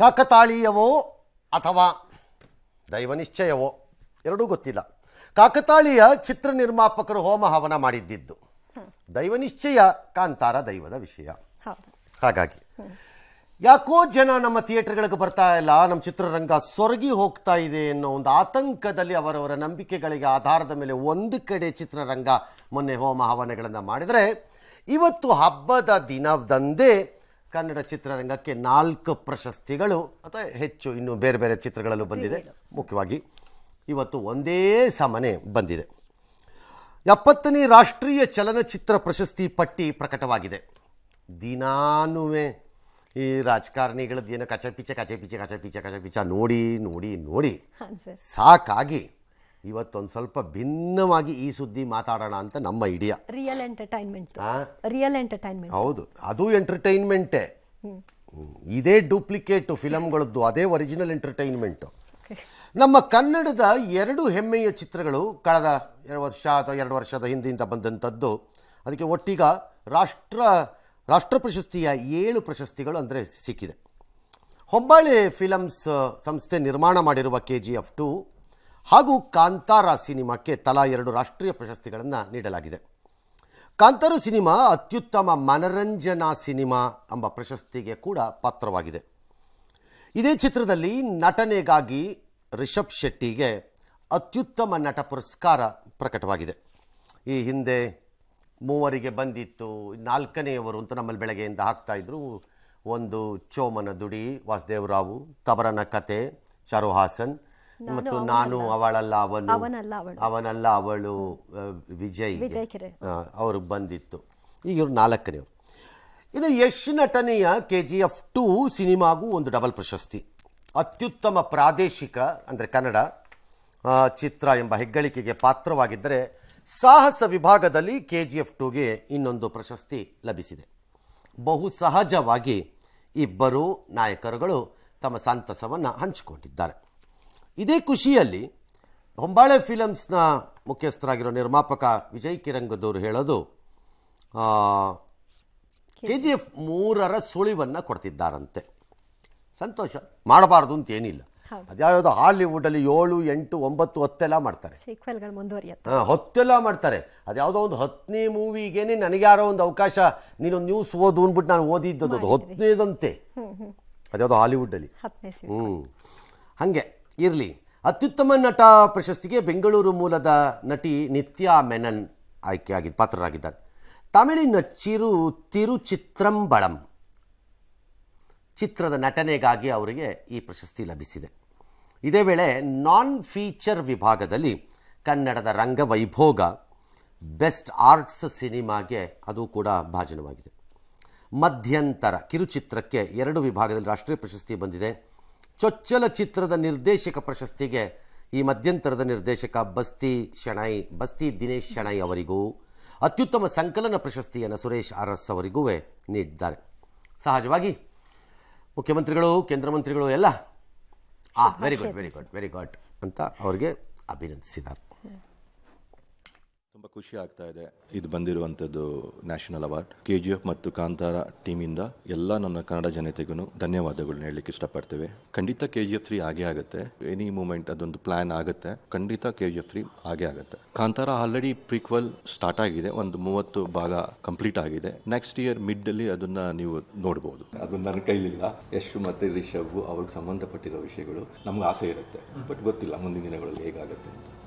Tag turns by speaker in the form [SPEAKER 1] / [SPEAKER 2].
[SPEAKER 1] ಕಾಕತಾಳೀಯವೋ ಅಥವಾ ದೈವನಿಶ್ಚಯವೋ ಎರಡೂ ಗೊತ್ತಿಲ್ಲ ಕಾಕತಾಳೀಯ ಚಿತ್ರ ನಿರ್ಮಾಪಕರು ಹೋಮ ಹವನ ದೈವ ದೈವನಿಶ್ಚಯ ಕಾಂತಾರ ದೈವದ ವಿಷಯ ಹಾಗಾಗಿ ಯಾಕೋ ಜನ ನಮ್ಮ ಥಿಯೇಟರ್ಗಳಿಗೆ ಬರ್ತಾ ಇಲ್ಲ ನಮ್ಮ ಚಿತ್ರರಂಗ ಸೊರಗಿ ಹೋಗ್ತಾ ಇದೆ ಅನ್ನೋ ಒಂದು ಆತಂಕದಲ್ಲಿ ಅವರವರ ನಂಬಿಕೆಗಳಿಗೆ ಆಧಾರದ ಮೇಲೆ ಒಂದು ಕಡೆ ಚಿತ್ರರಂಗ ಮೊನ್ನೆ ಹೋಮ ಹವನಗಳನ್ನು ಮಾಡಿದರೆ ಇವತ್ತು ಹಬ್ಬದ ದಿನದಂದೇ ಕನ್ನಡ ಚಿತ್ರರಂಗಕ್ಕೆ ನಾಲ್ಕು ಪ್ರಶಸ್ತಿಗಳು ಅಥವಾ ಹೆಚ್ಚು ಇನ್ನು ಬೇರೆ ಬೇರೆ ಚಿತ್ರಗಳಲ್ಲೂ ಬಂದಿದೆ ಮುಖ್ಯವಾಗಿ ಇವತ್ತು ಒಂದೇ ಸಮನೆ ಬಂದಿದೆ ಎಪ್ಪತ್ತನೇ ರಾಷ್ಟ್ರೀಯ ಚಲನಚಿತ್ರ ಪ್ರಶಸ್ತಿ ಪಟ್ಟಿ ಪ್ರಕಟವಾಗಿದೆ ದಿನಾನುವೆ ಈ ರಾಜಕಾರಣಿಗಳದ್ದು ಏನೋ ಕಚೆ ಕಚಪಿಚೆ ಕಚೆ ಕಚಪಿಚ ನೋಡಿ ನೋಡಿ ನೋಡಿ ಸಾಕಾಗಿ ಇವತ್ತೊಂದು ಸ್ವಲ್ಪ ಭಿನ್ನವಾಗಿ ಈ ಸುದ್ದಿ ಮಾತಾಡೋಣ ಅಂತ ನಮ್ಮ idea real entertainment real entertainment ಹೌದು ಅದು ಎಂಟರ್ಟೈನ್ಮೆಂಟೇ ಇದೇ ಡೂಪ್ಲಿಕೇಟ್ ಫಿಲಮ್ಗಳದ್ದು ಅದೇ ಒರಿಜಿನಲ್ ಎಂಟರ್ಟೈನ್ಮೆಂಟ್ ನಮ್ಮ ಕನ್ನಡದ ಎರಡು ಹೆಮ್ಮೆಯ ಚಿತ್ರಗಳು ಕಳೆದ ಎರಡು ವರ್ಷ ಅಥವಾ ಎರಡು ವರ್ಷದ ಹಿಂದೆಯಿಂದ ಬಂದಂಥದ್ದು ಅದಕ್ಕೆ ಒಟ್ಟಿಗ ರಾಷ್ಟ್ರ ರಾಷ್ಟ್ರ ಪ್ರಶಸ್ತಿಯ ಏಳು ಪ್ರಶಸ್ತಿಗಳು ಅಂದರೆ ಸಿಕ್ಕಿದೆ ಹೊಂಬಾಳೆ ಫಿಲಮ್ಸ್ ಸಂಸ್ಥೆ ನಿರ್ಮಾಣ ಮಾಡಿರುವ ಕೆ ಜಿ ಎಫ್ ಟು ಹಾಗೂ ಕಾಂತಾರ ಸಿನಿಮಾಕ್ಕೆ ತಲಾ ಎರಡು ರಾಷ್ಟ್ರೀಯ ಪ್ರಶಸ್ತಿಗಳನ್ನು ನೀಡಲಾಗಿದೆ ಕಾಂತಾರ ಸಿನಿಮಾ ಅತ್ಯುತ್ತಮ ಮನರಂಜನಾ ಸಿನಿಮಾ ಎಂಬ ಪ್ರಶಸ್ತಿಗೆ ಕೂಡ ಪಾತ್ರವಾಗಿದೆ ಇದೇ ಚಿತ್ರದಲ್ಲಿ ನಟನೆಗಾಗಿ ರಿಷಬ್ ಶೆಟ್ಟಿಗೆ ಅತ್ಯುತ್ತಮ ನಟ ಪುರಸ್ಕಾರ ಪ್ರಕಟವಾಗಿದೆ ಈ ಹಿಂದೆ ಮೂವರಿಗೆ ಬಂದಿತ್ತು ನಾಲ್ಕನೆಯವರು ಅಂತ ನಮ್ಮಲ್ಲಿ ಬೆಳಗ್ಗೆಯಿಂದ ಹಾಕ್ತಾಯಿದ್ರು ಒಂದು ಚೋಮನ ದುಡಿ ವಾಸುದೇವರಾವು ತಬರನ ಕತೆ ಹಾಸನ್
[SPEAKER 2] ಮತ್ತು ನಾನು ಅವಳಲ್ಲ
[SPEAKER 1] ಅವನು ಅವನಲ್ಲ ಅವಳು ವಿಜಯ್ ಅವರು ಬಂದಿತ್ತು ಈಗ ಇವರು ನಾಲ್ಕನೇ ಇದು ಯಶ್ ನಟನೆಯ ಕೆ ಜಿ ಎಫ್ ಟು ಸಿನಿಮಾಗೂ ಒಂದು ಡಬಲ್ ಪ್ರಶಸ್ತಿ ಅತ್ಯುತ್ತಮ ಪ್ರಾದೇಶಿಕ ಅಂದರೆ ಕನ್ನಡ ಚಿತ್ರ ಎಂಬ ಹೆಗ್ಗಳಿಕೆಗೆ ಪಾತ್ರವಾಗಿದ್ದರೆ ಸಾಹಸ ವಿಭಾಗದಲ್ಲಿ ಕೆ ಜಿ ಎಫ್ ಟುಗೆ ಇನ್ನೊಂದು ಪ್ರಶಸ್ತಿ ಲಭಿಸಿದೆ ಬಹು ಸಹಜವಾಗಿ ಇಬ್ಬರೂ ನಾಯಕರುಗಳು ತಮ್ಮ ಸಂತಸವನ್ನು ಹಂಚಿಕೊಂಡಿದ್ದಾರೆ ಇದೇ ಖುಷಿಯಲ್ಲಿ ಹೊಂಬಾಳೆ ಫಿಲಮ್ಸ್ನ ಮುಖ್ಯಸ್ಥರಾಗಿರೋ ನಿರ್ಮಾಪಕ ವಿಜಯ್ ಕಿರಂಗದವರು ಹೇಳೋದು ಕೆ ಜಿ ಎಫ್ ಮೂರರ ಸುಳಿವನ್ನು ಕೊಡ್ತಿದ್ದಾರಂತೆ ಸಂತೋಷ ಮಾಡಬಾರ್ದು ಅಂತ ಏನಿಲ್ಲ ಅದ್ಯಾವುದೋ ಹಾಲಿವುಡಲ್ಲಿ ಏಳು ಎಂಟು ಒಂಬತ್ತು ಹೊತ್ತೆಲ್ಲ ಮಾಡ್ತಾರೆ ಹಾಂ ಹೊತ್ತೆಲ್ಲ ಮಾಡ್ತಾರೆ ಅದ್ಯಾವುದೋ ಒಂದು ಹತ್ತನೇ ಮೂವಿಗೇನೆ ನನಗೆ ಯಾರೋ ಒಂದು ಅವಕಾಶ ನೀನೊಂದು ನ್ಯೂಸ್ ಓದು ಅಂದ್ಬಿಟ್ಟು ನಾನು ಓದಿದ್ದದ್ದು ಅದು ಹೊತ್ತನೇದಂತೆ ಅದ್ಯಾವುದೋ ಹಾಲಿವುಡಲ್ಲಿ ಹ್ಞೂ ಹಾಗೆ ಇರಲಿ ಅತ್ಯುತ್ತಮ ನಟ ಪ್ರಶಸ್ತಿಗೆ ಬೆಂಗಳೂರು ಮೂಲದ ನಟಿ ನಿತ್ಯಾ ಮೆನನ್ ಆಯ್ಕೆಯಾಗಿದ್ದ ಪಾತ್ರರಾಗಿದ್ದಾರೆ ತಮಿಳಿನ ಚಿರು ತಿರುಚಿತ್ರಂಬಳಂ ಚಿತ್ರದ ನಟನೆಗಾಗಿ ಅವರಿಗೆ ಈ ಪ್ರಶಸ್ತಿ ಲಭಿಸಿದೆ ಇದೇ ವೇಳೆ ನಾನ್ ಫೀಚರ್ ವಿಭಾಗದಲ್ಲಿ ಕನ್ನಡದ ರಂಗವೈಭೋಗ ಬೆಸ್ಟ್ ಆರ್ಟ್ಸ್ ಸಿನಿಮಾಗೆ ಅದು ಕೂಡ ಭಾಜನವಾಗಿದೆ ಮಧ್ಯಂತರ ಕಿರುಚಿತ್ರಕ್ಕೆ ಎರಡು ವಿಭಾಗದಲ್ಲಿ ರಾಷ್ಟ್ರೀಯ ಪ್ರಶಸ್ತಿ ಬಂದಿದೆ ಚೊಚ್ಚಲ ಚಿತ್ರದ ನಿರ್ದೇಶಕ ಪ್ರಶಸ್ತಿಗೆ ಈ ಮಧ್ಯಂತರದ ನಿರ್ದೇಶಕ ಬಸ್ತಿ ಶೆಣೈ ಬಸ್ತಿ ದಿನೇಶ್ ಶೆಣೈ ಅವರಿಗೂ ಅತ್ಯುತ್ತಮ ಸಂಕಲನ ಪ್ರಶಸ್ತಿಯನ್ನು ಸುರೇಶ್ ಅರಸ್ ಎಸ್ ಅವರಿಗೂ ನೀಡಿದ್ದಾರೆ ಸಹಜವಾಗಿ ಮುಖ್ಯಮಂತ್ರಿಗಳು ಕೇಂದ್ರ ಮಂತ್ರಿಗಳು ಎಲ್ಲ ಆ very good very good very good ಅಂತ ಅವರಿಗೆ ಅಭಿನಂದಿಸಿದ್ದಾರೆ ತುಂಬ ಖುಷಿ ಆಗ್ತಾ ಇದೆ ಇದು ಬಂದಿರುವಂತದ್ದು national award K G F ಮತ್ತು ಕಾಂತಾರ ಟೀಮಿಂದ ಎಲ್ಲ ನನ್ನ ಕನ್ನಡ ಜನತೆಗೂ ಧನ್ಯವಾದಗಳನ್ನ ಹೇಳಲಿಕ್ಕೆ ಇಷ್ಟಪಡ್ತೇವೆ ಖಂಡಿತ ಕೆ ಜಿ ಎಫ್ ತ್ರೀ ಆಗೇ ಆಗುತ್ತೆ ಎನಿ ಮೂಮೆಂಟ್ ಅದೊಂದು ಪ್ಲಾನ್ ಆಗುತ್ತೆ ಖಂಡಿತ ಕೆ ಜಿ ಎಫ್ ತ್ರೀ ಆಗೇ ಆಗುತ್ತೆ ಕಾಂತಾರ ಆಲ್ರೆಡಿ ಪ್ರೀಕ್ವಲ್ ಸ್ಟಾರ್ಟ್ ಆಗಿದೆ ಒಂದು ಮೂವತ್ತು ಭಾಗ ಕಂಪ್ಲೀಟ್ ಆಗಿದೆ ನೆಕ್ಸ್ಟ್ ಇಯರ್ ಮಿಡ್ ಅಲ್ಲಿ ಅದನ್ನ ನೀವು ನೋಡಬಹುದು ಅದು ನನ್ನ ಕೈಲಿಲ್ಲ ಯಶ್ ಮತ್ತೆ ರಿಷಬ್ ಅವ್ರಿಗೆ ಸಂಬಂಧಪಟ್ಟಿರೋ ವಿಷಯಗಳು ನಮ್ಗೆ ಆಸೆ ಇರುತ್ತೆ ಬಟ್ ಗೊತ್ತಿಲ್ಲ ಮುಂದಿನ ದಿನಗಳಲ್ಲಿ ಹೇಗಾಗುತ್ತೆ ಅಂತ